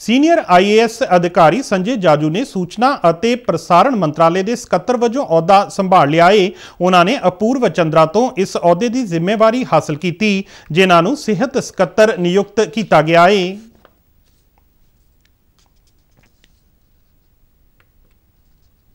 senior IAS ਅਧਿਕਾਰੀ ਸੰਜੇ ਜਾਜੂ ਨੇ ਸੂਚਨਾ ਅਤੇ ਪ੍ਰਸਾਰਣ ਮੰਤਰਾਲੇ ਦੇ ਸਕੱਤਰ ਵਜੋਂ ਅਹੁਦਾ ਸੰਭਾਲ ਲਿਆ ਏ ਉਹਨਾਂ ਨੇ ਅਪੂਰਵ ਚੰਦਰਾ ਤੋਂ ਇਸ ਅਹੁਦੇ ਦੀ ਜ਼ਿੰਮੇਵਾਰੀ ਹਾਸਲ ਕੀਤੀ ਜਿਨ੍ਹਾਂ ਨੂੰ ਸਿਹਤ ਸਕੱਤਰ ਨਿਯੁਕਤ ਕੀਤਾ ਗਿਆ ਏ